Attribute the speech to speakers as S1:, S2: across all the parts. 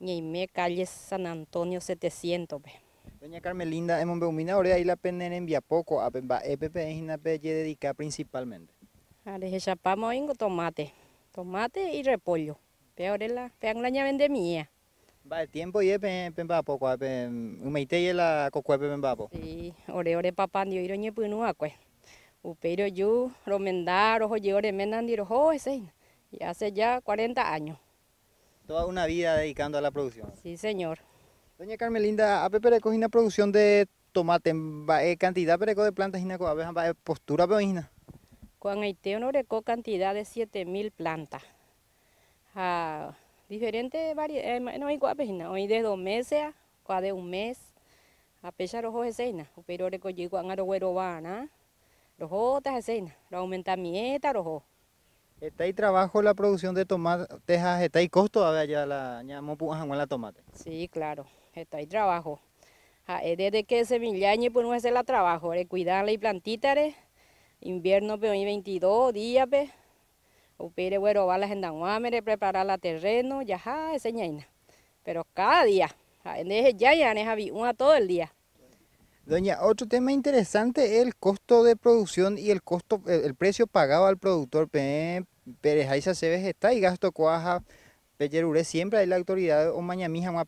S1: Ñeime, calle San Antonio 700.
S2: Doña Carmelinda, hemos beumina ahora ahí la penden en Viapoco, a Pemba EPP en una pelle dedicada principalmente.
S1: Ahora chapamos ingo tomate, tomate y repollo. Peor es la, pean la mía.
S2: Va el tiempo y es Pemba Poco, umeite y la cocuepe Pemba Poco.
S1: Sí, ore ore papá, yo pues. iro ñepunu acue. Upeiro yo, romendar, ojo, yo ore menan, diro, ese. Y hace ya 40 años.
S2: Toda una vida dedicando a la producción. Sí, señor. Doña Carmelinda, a es una producción de tomate, eh, cantidad pereco de plantas, de eh, postura peorina pues,
S1: Con Haití no recó cantidad de 7000 plantas. A diferentes variedades, eh, no hay guapesina, hoy de dos meses, o de un mes, a pesar los ojos escena, pero recogí cuando aro guero van, los otras escenas, cena, aumenta mi
S2: Está ahí trabajo la producción de tomate, está ahí costo a ya la la tomate.
S1: Sí, claro, está ahí trabajo. Eh, desde que semillañe pues no es la trabajo, eh, cuidarla y plantítare, invierno pero pues, 22 días pues, pe, o bueno balas en danguamere, preparar la terreno, ya ese ñaina. Pero cada día, en ese ya ya, una todo el día.
S2: Doña, otro tema interesante es el costo de producción y el costo, el, precio pagado al productor Pérez Aiza Cebes está y gasto cuaja Pellerure siempre hay la autoridad o mañamija más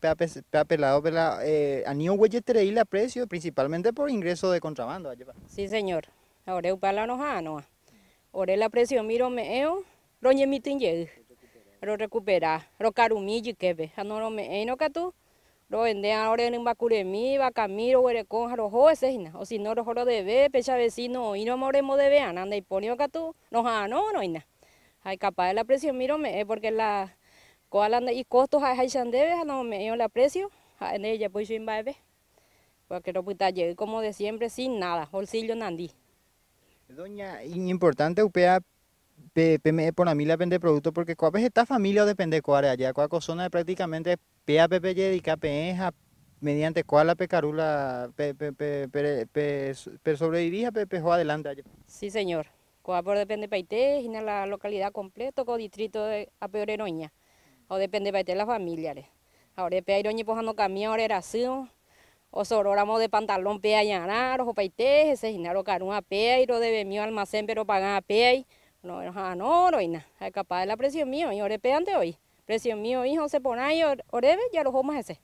S2: apelado por la anio anillo y la precio principalmente por ingreso de contrabando.
S1: Sí señor, ahora la de noa, ahora la precio miro meo, eh, oh, roñe mi tinje, lo recupera, lo carumillo que ve, ah, no lo me eh, no catu lo venden ahora en Bacuremí, Bacamiro, Huerecón, Jarojo, jóvenes... O si no, los joros de pecha vecino, y no moremos de ve, anda y ponio acá no, no, no, no. Hay capaz de la presión, miro, me, eh, porque la coala y costos hay chandeve, no me dio la precio, en ella pues yo bebé. Porque lo puta llegué como de siempre, sin nada, bolsillo nandí. Doña,
S2: importante, upea, pe, pe, por a mí depende producto, porque cuáles esta familia depende cuál allá, cuál zona prácticamente pepe dedica pe mediante cuál la pecarula pe, pe, pe, pe adelante allá.
S1: Sí, señor. Cuál por depende de y en la localidad completo con distrito de Apeoreroña, o depende de las familiares Ahora, pe Iroña, pues camión camino, ahora así o sororamos de pantalón pea a o paite, ese ginaro carún a pea, y lo de mío almacén, pero pagan a pea, no, ja, no, ah, oroina. Ja, capaz de la presión mío, y ore pedante hoy. Presión mío, hijo, se pone ahí, oreve, ya vamos a ese.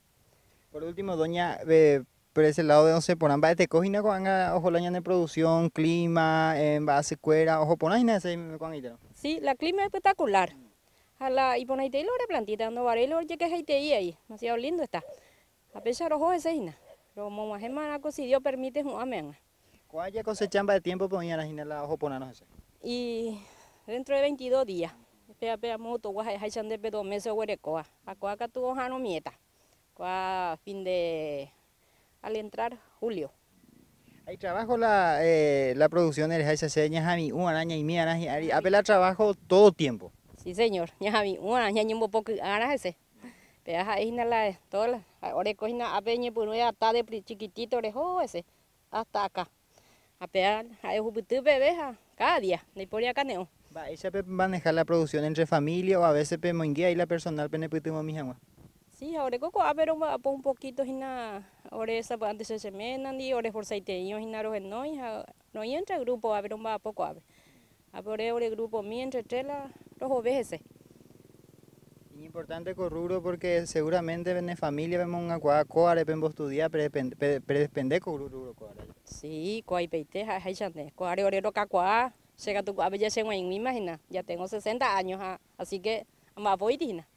S2: Por último, doña, eh, por ese lado de once ponamba, este cojina con ojo la de producción, clima, en eh, base cuera, ojo ponaina ese
S1: Sí, la clima es espectacular. A la, y ponaite lo ore plantita, dando varelo, ya que es ahí, demasiado lindo está. A pesar ojo ese hina. Lo momajemanaco, si Dios permite, un amén. ¿Cuál ya cosechan
S2: de tiempo ponían pues, las la ojo ponanos ese?
S1: y dentro de 22 días. Pea pea moto guaja de haichan de meses huerecoa. Acoa que tuvo jano mieta. a fin de al entrar julio.
S2: Hay trabajo la, eh, la producción de esa señas a mi una araña y mi araña. Apela trabajo todo tiempo.
S1: Sí señor, ya a mi una araña y un poco araña ese. Pea jaina la toda la oreco hina apeñe por ya está de chiquitito orejo ese hasta acá. Apea hay jupitu bebeja cada día, de por acá neo.
S2: Va, a manejar la producción entre familia o a veces pe pemonguía y la personal pe penepitimo mi agua?
S1: Sí, ahora coco, ah, pero un poquito y nada, ahora esa ah, antes de semenan y ahora por saiteños y nada, no, no entra grupo, a ver un poco, a ver. A el grupo mientras entre la, los ovejas.
S2: Importante corruro porque seguramente en familia vemos una cuadra coare vemos estudiar pero depende corruro coare.
S1: Sí, coai peite ja chante. chande, coare orero cacua, llega tu a ya se me imagina, ya tengo 60 años, así que me voy digna.